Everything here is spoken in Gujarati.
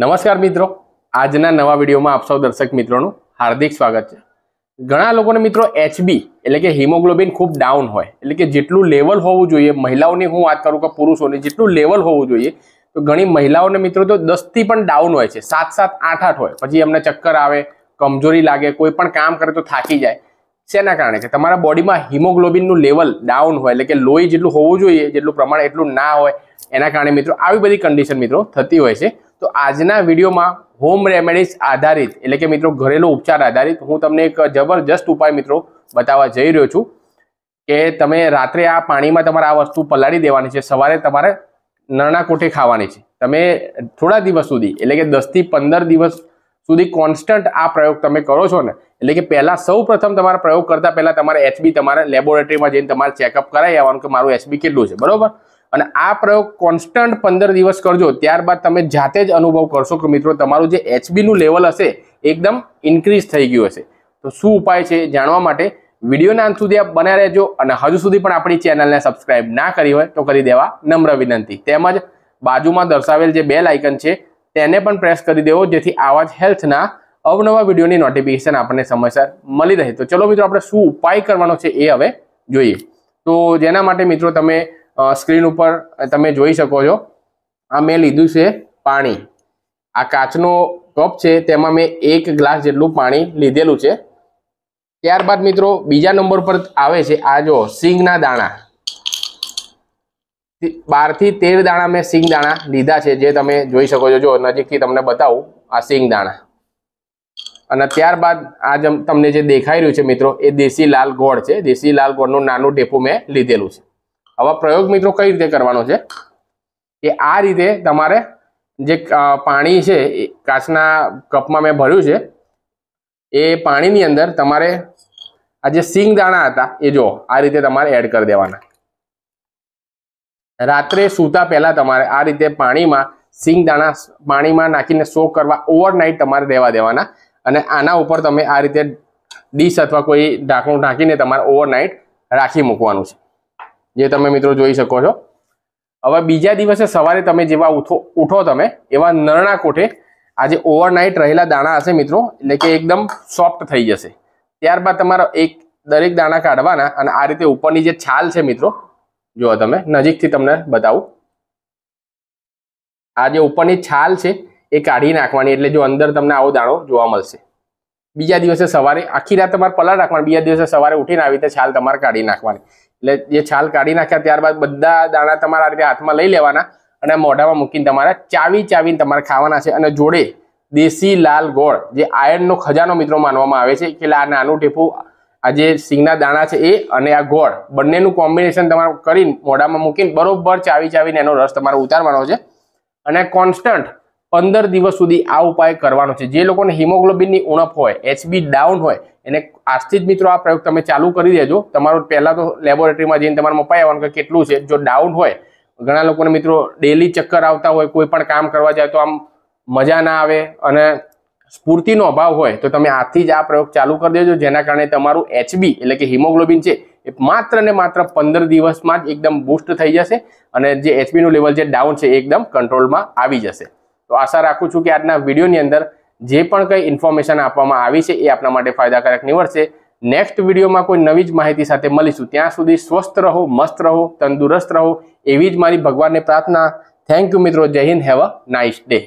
નમસ્કાર મિત્રો આજના નવા વિડીયોમાં આપ સૌ દર્શક મિત્રોનું હાર્દિક સ્વાગત છે ઘણા લોકોને મિત્રો એચબી એટલે કે હિમોગ્લોબિન ખૂબ ડાઉન હોય એટલે કે જેટલું લેવલ હોવું જોઈએ મહિલાઓની હું વાત કરું કે પુરુષોની જેટલું લેવલ હોવું જોઈએ તો ઘણી મહિલાઓને મિત્રો તો દસથી પણ ડાઉન હોય છે સાત સાત આઠ આઠ હોય પછી એમને ચક્કર આવે કમજોરી લાગે કોઈ પણ કામ કરે તો થાકી જાય શેના કારણે કે તમારા બોડીમાં હિમોગ્લોબિનનું લેવલ ડાઉન હોય એટલે કે લોહી જેટલું હોવું જોઈએ જેટલું પ્રમાણ એટલું ના હોય એના કારણે મિત્રો આવી બધી કન્ડિશન મિત્રો થતી હોય છે તો આજના વિડીયોમાં હોમ રેમેડીઝ આધારિત એટલે કે મિત્રો ઘરેલું ઉપચાર આધારિત હું તમને એક જબરજસ્ત ઉપાય મિત્રો બતાવવા જઈ રહ્યો છું કે તમે રાત્રે આ પાણીમાં તમારે આ વસ્તુ પલાળી દેવાની છે સવારે તમારે નાના કોઠે ખાવાની છે તમે થોડા દિવસ સુધી એટલે કે દસથી પંદર દિવસ સુધી કોન્સ્ટન્ટ આ પ્રયોગ તમે કરો છો ને એટલે કે પહેલાં સૌ પ્રથમ તમારા પ્રયોગ કરતાં પહેલાં તમારે એચબી તમારે લેબોરેટરીમાં જઈને તમારે ચેકઅપ કરાવી આવવાનું કે મારું એચબી કેટલું છે બરાબર અને આ પ્રયોગ કોન્સ્ટન્ટ પંદર દિવસ કરજો ત્યારબાદ તમે જાતે જ અનુભવ કરશો કે મિત્રો તમારું જે એચબીનું લેવલ હશે એકદમ ઇન્ક્રીઝ થઈ ગયું હશે તો શું ઉપાય છે જાણવા માટે વિડીયોના અંત સુધી આપ બન્યા રહેજો અને હજુ સુધી પણ આપણી ચેનલને સબસ્ક્રાઇબ ના કરી હોય તો કરી દેવા નમ્ર વિનંતી તેમજ બાજુમાં દર્શાવેલ જે બે લાઇકન છે તેને પણ પ્રેસ કરી દેવો જેથી આવા જ હેલ્થના અવનવા વિડીયોની નોટિફિકેશન આપણને સમયસર મળી રહે તો ચલો મિત્રો આપણે શું ઉપાય કરવાનો છે એ હવે જોઈએ તો જેના માટે મિત્રો તમે સ્ક્રીન ઉપર તમે જોઈ શકો છો આ મેં લીધું છે પાણી આ કાચનો કપ છે તેમાં મેં એક ગ્લાસ જેટલું પાણી લીધેલું છે ત્યારબાદ મિત્રો બીજા નંબર પર આવે છે આ જો સિંગના દાણા બારથી તેર દાણા મેં સિંગ દાણા લીધા છે જે તમે જોઈ શકો છો જો નજીકથી તમને બતાવું આ સિંગ દાણા અને ત્યારબાદ આ તમને જે દેખાઈ રહ્યું છે મિત્રો એ દેશી લાલ ગોળ છે દેશી લાલ ગોળનું નાનું ટેપું મેં લીધેલું છે આવા પ્રયોગ મિત્રો કઈ રીતે કરવાનો છે કે આ રીતે તમારે જે પાણી છે કાચના કપમાં મેં ભર્યું છે એ પાણીની અંદર તમારે આ જે સિંગ દાણા હતા એ જો આ રીતે તમારે એડ કરી દેવાના રાત્રે સૂતા પહેલાં તમારે આ રીતે પાણીમાં સિંગ દાણા પાણીમાં નાખીને સો કરવા ઓવરનાઇટ તમારે રહેવા દેવાના અને આના ઉપર તમે આ રીતે ડીશ અથવા કોઈ ઢાંકણું ઢાંકીને તમારે ઓવરનાઇટ રાખી મૂકવાનું છે જે તમે મિત્રો જોઈ શકો છો હવે બીજા દિવસે સવારે તમે જેવા ઉઠો ઉઠો તમે એવા નરણા કોઠે આજે ઓવરનાઇટ રહેલા દાણા હશે મિત્રો એટલે કે એકદમ સોફ્ટ થઈ જશે ત્યારબાદ તમારા એક દરેક દાણા કાઢવાના અને આ રીતે ઉપરની જે છાલ છે મિત્રો જુઓ તમે નજીકથી તમને બતાવું આ જે ઉપરની છાલ છે એ કાઢી નાખવાની એટલે જો અંદર તમને આવો દાણો જોવા મળશે બીજા દિવસે સવારે આખી રાત તમારે પલાળ રાખવાની બીજા દિવસે સવારે ઉઠીને આવી રીતે છાલ તમારે કાઢી નાખવાની એટલે જે છાલ કાઢી નાખ્યા ત્યારબાદ બધા દાણા તમારા રીતે હાથમાં લઈ લેવાના અને મોઢામાં મૂકીને તમારે ચાવી ચાવીને તમારે ખાવાના છે અને જોડે દેશી લાલ ગોળ જે આયર્નનો ખજાનો મિત્રો માનવામાં આવે છે કે આ નાનું ટીપું આ જે સિંગના દાણા છે એ અને આ ગોળ બંનેનું કોમ્બિનેશન તમારે કરીને મોઢામાં મૂકીને બરોબર ચાવી ચાવીને એનો રસ તમારે ઉતારવાનો છે અને કોન્સ્ટન્ટ પંદર દિવસ સુધી આ ઉપાય કરવાનો છે જે લોકોને હિમોગ્લોબિનની ઉણપ હોય એચબી ડાઉન હોય એને આજથી જ મિત્રો આ પ્રયોગ તમે ચાલુ કરી દેજો તમારું પહેલાં તો લેબોરેટરીમાં જઈને તમારે મપાઈ આવવાનું કે કેટલું છે જો ડાઉન હોય ઘણા લોકોને મિત્રો ડેલી ચક્કર આવતા હોય કોઈ પણ કામ કરવા જાય તો આમ મજા ના આવે અને સ્ફૂર્તિનો અભાવ હોય તો તમે આજથી જ આ પ્રયોગ ચાલુ કરી દેજો જેના કારણે તમારું એચબી એટલે કે હિમોગ્લોબિન છે એ માત્ર ને માત્ર પંદર દિવસમાં જ એકદમ બુસ્ટ થઈ જશે અને જે એચબીનું લેવલ જે ડાઉન છે એકદમ કંટ્રોલમાં આવી જશે તો આશા રાખું છું કે આજના વિડીયોની અંદર જે પણ કંઈ ઇન્ફોર્મેશન આપવામાં આવી છે એ આપણા માટે ફાયદાકારક નીવડશે નેક્સ્ટ વિડીયોમાં કોઈ નવી જ માહિતી સાથે મળીશું ત્યાં સુધી સ્વસ્થ રહો મસ્ત રહો તંદુરસ્ત રહો એવી જ મારી ભગવાનને પ્રાર્થના થેન્ક યુ મિત્રો જય હિન્દ હેવ અ નાઇસ ડે